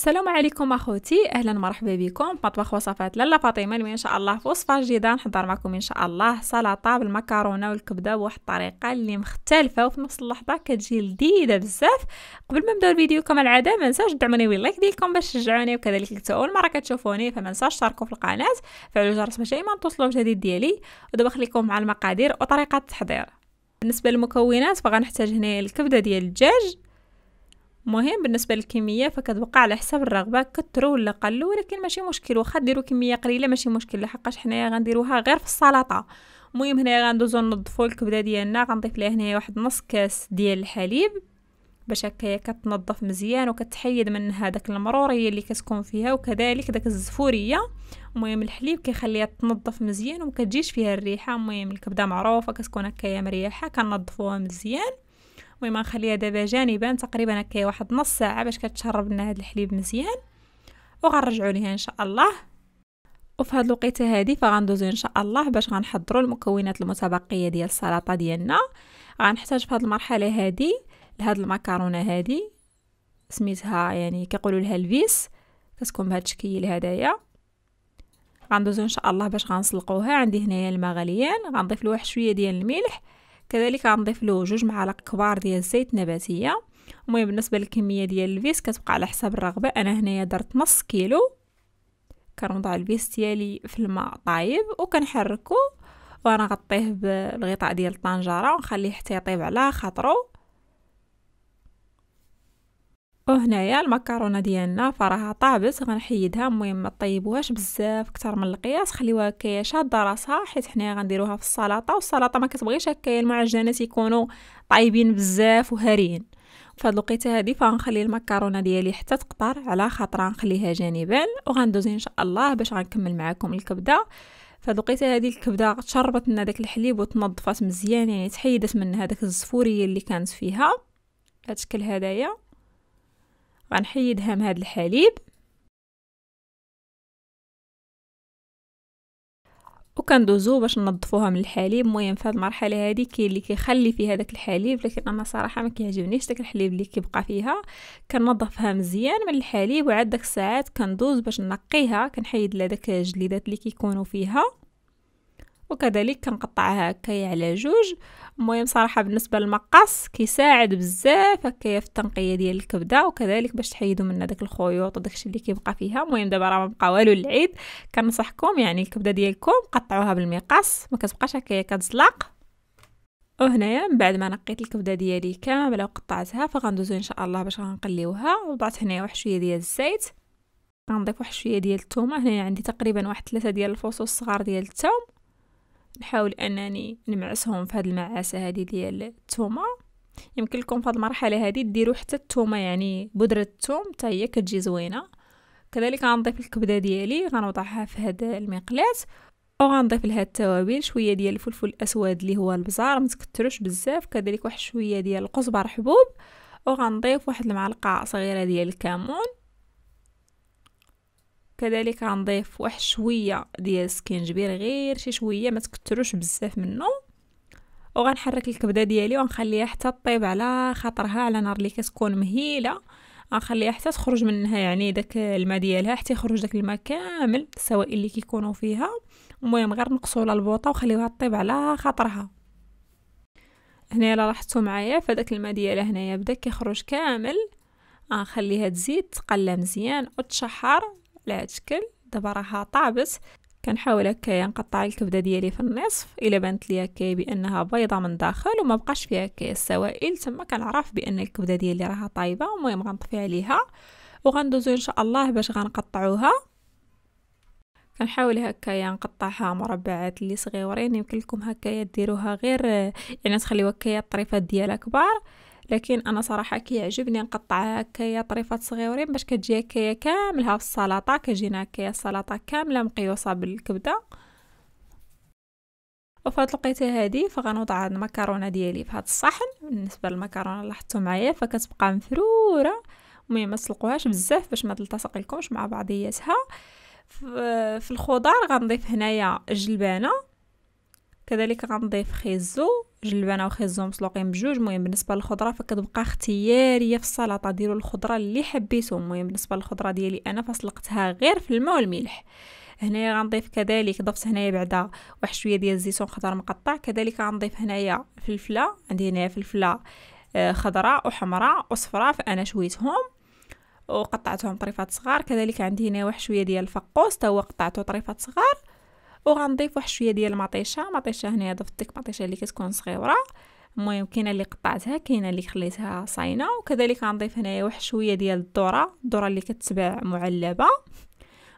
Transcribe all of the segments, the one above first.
السلام عليكم اخوتي اهلا مرحبا بكم مطبخ وصفات لاله فاطمه اليوم ان شاء الله في وصفه جديده نحضر معكم ان شاء الله سلطه بالمكرونه والكبده بواحد الطريقه اللي مختلفه وفي نفس اللحظه كتجي لذيذه بزاف قبل ما نبداو الفيديو كما العاده ما نساوش تدعموني باللايك ديالكم باش تشجعوني وكذلك انت اول مره كتشوفوني فما نساوش تشاركوا في القناه فعلوا الجرس باش ما توصلوا الجديد ديالي ودابا خليكم مع المقادير وطريقه التحضير بالنسبه للمكونات فغنحتاج هنا الكبده ديال الدجاج مهم بالنسبة للكمية فكتبقى على حساب الرغبة كثروا ولا قلو ولكن ماشي مشكل واخا ديرو كمية قليلة ماشي مشكل لحقاش حنايا غنديروها غير في السلطة المهم هنايا غندوزو نضفو الكبدة ديالنا غنضيف ليها هنايا واحد نص كاس ديال الحليب باش هكايا كتنظف مزيان وكتحيد منها داك المروريه اللي كتكون فيها وكذلك داك الزفوريه المهم الحليب كيخليها تنظف مزيان وما كتجيش فيها الريحه المهم الكبده معروفه كتكون هكايا مريحه كنظفوها مزيان المهم نخليها دابا جانبا تقريبا هكا واحد نص ساعه باش كتشرب لنا هذا الحليب مزيان وغنرجعوا ليها ان شاء الله وفي هاد الوقيته هادي فغندوزو ان شاء الله باش غنحضروا المكونات المتبقيه ديال السلطه ديالنا غنحتاج في هاد المرحله هادي لهاد المكرونه هادي سميتها يعني كيقولوا لها الفيس كتكون بهاد الشكل هدايا غندوزو ان شاء الله باش غنسلقوها عندي هنايا الماء غليان غنضيف له واحد شويه ديال الملح كذلك غنضيف له جوج معالق كبار ديال الزيت نباتيه المهم بالنسبه للكميه ديال الفيس كتبقى على حساب الرغبه انا هنايا درت نص كيلو كنوضع الفيس ديالي في الماء طايب وكنحركو وانا غطيه بالغطاء ديال الطنجره ونخليه حتى يطيب على خاطرو وهنايا المكرونه ديالنا فراها طابت غنحيدها المهم ما طيبوهاش بزاف اكثر من القياس خليوها هكايا شاده راسها حيت حنايا غنديروها في السلطه والسلطه ما كتبغيش هكايا المعجنات يكونوا طايبين بزاف وهارين فهاد الوقيته هادي فغنخلي المكرونه ديالي حتى تقطر على خاطر غنخليها جانبا وغندوز ان شاء الله باش غنكمل معكم الكبده فهاد الوقيته هادي الكبده تشربت لنا داك الحليب وتنظفات مزيان يعني تحيدت من هذاك الزفوريه اللي كانت فيها هاد الشكل هدايا غنحيد هام هاد الحليب وكندوزو باش ننظفوها من الحليب المهم في هاد المرحله هادي كاين اللي كيخلي فيها داك الحليب لكن انا صراحه ما كيعجبنيش داك الحليب اللي كيبقى فيها كنظفها مزيان من الحليب وعاد داك الساعات كندوز باش نقيها كنحيد لها داك الجليدات اللي كيكونوا فيها وكذلك كنقطعها هكايا على جوج المهم صراحه بالنسبه للمقص كيساعد بزاف هكايا في التنقيه ديال الكبده وكذلك باش تحيدوا منها داك الخيوط الشيء اللي كيبقى فيها المهم دابا راه ما بقى والو العيد كنصحكم يعني الكبده ديالكم قطعوها بالمقص ما كتبقاش هكايا كتزلق وهنايا من بعد ما نقيت الكبده ديالي كامله وقطعتها فغندوزو ان شاء الله باش غنقليوها وضعت هنايا واحد شويه ديال الزيت غنضيف واحد شويه ديال الثومه هنايا عندي تقريبا واحد ثلاثة ديال الفصوص الصغار ديال الثوم نحاول انني نمعسهم في هذه المعاسه هذه ديال الثومه يمكن لكم في هذه المرحله هذه ديروا حتى الثومه يعني بودره الثوم حتى هي كتجي زوينه كذلك غنضيف الكبده ديالي غنوضعها في هذا المقلاة وغنضيف لها التوابل شويه ديال الفلفل الاسود اللي هو البزار ما تكثروش بزاف كذلك واحد شويه ديال القزبر حبوب وغنضيف واحد المعلقه صغيره ديال الكمون كذلك غنضيف واحد شويه ديال السكينجبير غير شي شويه ما تكثروش بزاف منه وغنحرك الكبده ديالي ونخليها حتى طيب على خاطرها على نار اللي كتكون مهيله غنخليها حتى تخرج منها يعني داك الماء ديالها حتى يخرج داك الماء كامل السوائل اللي كيكونوا فيها المهم غير نقصوا لها البوطه وخليوها طيب على خاطرها هنا لاحظتوا معايا فداك الماء ديالها هنايا بدا كيخرج كامل غنخليها تزيد تقلى مزيان وتشحر على هاد الشكل دابا راها طابت كنحاول هكايا نقطع الكبده ديالي في النصف الا بانت لي هكايا بانها بيضه من داخل وما بقاش فيها هكايا السوائل تما كنعرف بان الكبده ديالي راها طايبه المهم غنطفي عليها وغندوزو ان شاء الله باش غنقطعوها كنحاول هكايا نقطعها مربعات اللي صغيورين يمكن لكم هكايا ديروها غير يعني تخليو هكايا الطريفات ديالها كبار لكن انا صراحه كيعجبني نقطعها هكايا طريفات صغيورين باش كتجي هكايا كاملها في السلطه كتجينا هكايا السلطه كامله مقيوصه بالكبده وفات هاد الوقيته هادي فغنوضع هاد المكرونه ديالي في هاد الصحن بالنسبه للمكرونه اللي معايا فكتبقى مفروره المهم ما تسلقوهاش بزاف باش ما تلتصق لكمش مع بعضياتها في الخضار غنضيف هنايا جلبانه كذلك غنضيف خيزو جلبانه وخيزوم مسلوقين بجوج المهم بالنسبه للخضره فكتبقى اختياريه في السلطه ديروا الخضره اللي حبيتو المهم بالنسبه للخضره ديالي انا فسلقتها غير في الماء والملح هنايا غنضيف كذلك ضفت هنايا بعدا واحد شويه ديال الزيتون خضر مقطع كذلك غنضيف هنايا فلفله عندي هنايا فلفله آه، خضراء وحمراء وصفراء فانا شويتهم وقطعتهم طريفات صغار كذلك عندي هنا واحد شويه ديال الفقوس تا هو قطعته طريفات صغار وغنضيف واحد شويه ديال المطيشه مطيشه هنايا ضفت ديك المطيشه اللي كتكون صغيره المهم كاينه اللي قطعتها كاينه اللي خليتها صاينه وكذلك غنضيف هنايا واحد شويه ديال الذره الذره اللي كتباع معلبه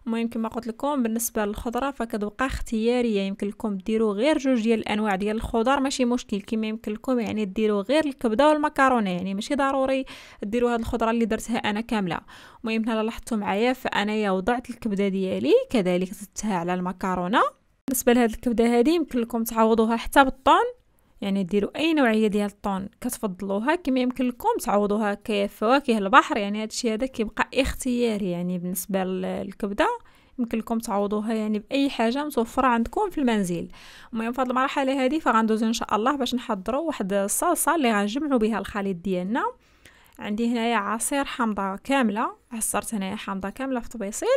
المهم كما قلت لكم بالنسبه للخضره فكتبقى اختياريه يعني يمكن لكم ديروا غير جوج ديال الانواع ديال الخضر ماشي مشكل كما يمكن لكم يعني ديروا غير الكبده والمكرونه يعني ماشي ضروري ديروا هاد الخضره اللي درتها انا كامله المهم هنا لاحظتوا معايا فانايا وضعت الكبده ديالي كذلك زدتها على المكرونه بالنسبه لهاد الكبده هذه يمكن لكم تعوضوها حتى بالطون يعني ديروا اي نوعيه ديال الطون كتفضلوها كما يمكن لكم تعوضوها كفواكه البحر يعني هادشي هذا كيبقى اختياري يعني بالنسبه للكبده يمكن لكم تعوضوها يعني باي حاجه متوفره عندكم في المنزل المهم في هذه المرحله هذه فغندوزو ان شاء الله باش نحضروا واحد الصلصه اللي غنجمعوا بها الخليط ديالنا عندي هنايا عصير حامضه كامله عصرت هنايا حامضه كامله في طبيصيل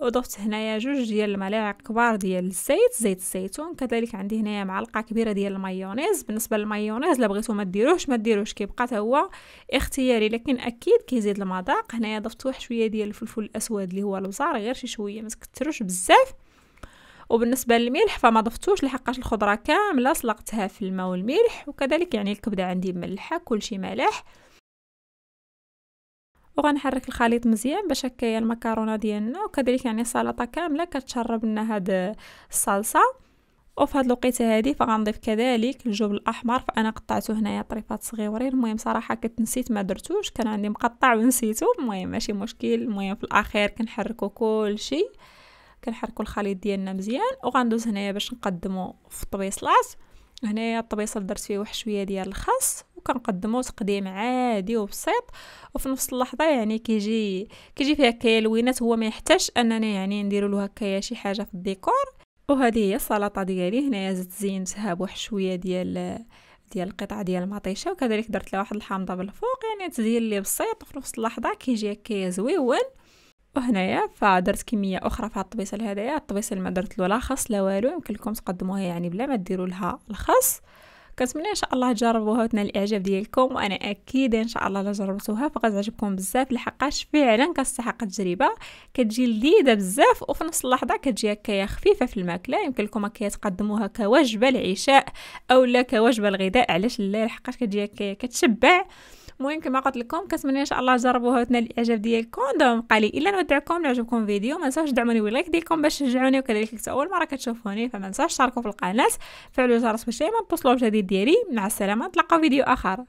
وضفت هنايا جوج ديال الملاعق كبار ديال الزيت زيت الزيتون كذلك عندي هنايا معلقه كبيره ديال المايونيز بالنسبه للمايونيز لا بغيتو ما ديروهش ما ديروهش كيبقى حتى هو اختياري لكن اكيد كيزيد المذاق هنايا ضفت واحد شويه ديال الفلفل الاسود اللي هو البزار غير شي شويه ما تكثروش بزاف وبالنسبه للملح فما ضفتوش لحقاش الخضره كامله سلقتها في الماء والملح وكذلك يعني الكبده عندي ملحه كلشي ملاح وغنحرك الخليط مزيان باش هكايا المكرونه ديالنا وكذلك يعني السلطه كامله كتشرب لنا هاد الصلصه وفي هاد الوقيته هادي فغنضيف كذلك الجبن الاحمر فانا قطعته هنايا طريفات صغيورين المهم صراحه كنت نسيت ما درتوش كان عندي مقطع ونسيته المهم ماشي مشكل المهم في الاخير كنحركو كلشي كنحركو الخليط ديالنا مزيان وغندوز هنايا باش نقدمو في الطبيصلات هنايا الطبيصل درت فيه واحد شويه ديال الخس وكنقدمو تقديم عادي وبسيط وفي نفس اللحظه يعني كيجي كيجي فيها كيلوينات هو ما يحتاج اننا يعني نديرو له هكايا شي حاجه في الديكور وهذه هي السلطه ديالي هنايا زدت زينتها بواحد شويه ديال ديال القطعه ديال المطيشه وكذلك درت لها واحد الحامضه بالفوق يعني تزيين لي بسيط وفي نفس اللحظه كيجي هكايا زويون وهنايا فدرت كميه اخرى في هاد الطبيصل هذايا الطبيصل ما درت له لا خص لا والو يمكن لكم تقدموها يعني بلا ما ديروا لها الخص كنتمنى ان شاء الله تجربوها وتنال الاعجاب ديالكم وانا اكيد ان شاء الله الا جربتوها فغتعجبكم بزاف لحقاش فعلا كتستحق التجربه كتجي لذيذه بزاف وفي نفس اللحظه كتجي هكايا خفيفه في الماكله يمكن لكم هكايا تقدموها كوجبه العشاء او لا كوجبه الغداء علاش لا لحقاش كتجي هكايا كتشبع المهم كما قلت لكم كنتمنى ان شاء الله تجربوها وتنال الاعجاب ديالكم دوم قلي الا نودعكم لعجبكم الفيديو ما تنساوش دعموني باللايك ديالكم باش تشجعوني وكذلك اول مره كتشوفوني فما تنساوش تشتركوا في القناه فعلوا الجرس باش ديما توصلوا بجديد ديالي مع السلامه نتلاقاو فيديو اخر